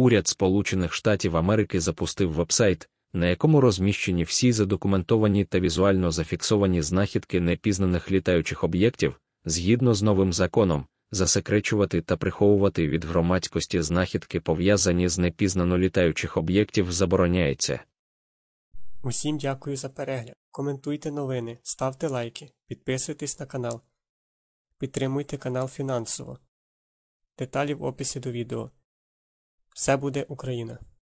Уряд Сполучених Штатів Америки запустив вебсайт, на якому розміщені всі задокументовані та візуально зафіксовані знахідки непізнаних літаючих об'єктів, згідно з новим законом, засекречувати та приховувати від громадськості знахідки, пов'язані з непізнано літаючих об'єктів, забороняється. Усім дякую за перегляд. Коментуйте новини, ставте лайки, підписуйтесь на канал, підтримуйте канал фінансово. Деталі в описі до відео. Все буде Україна!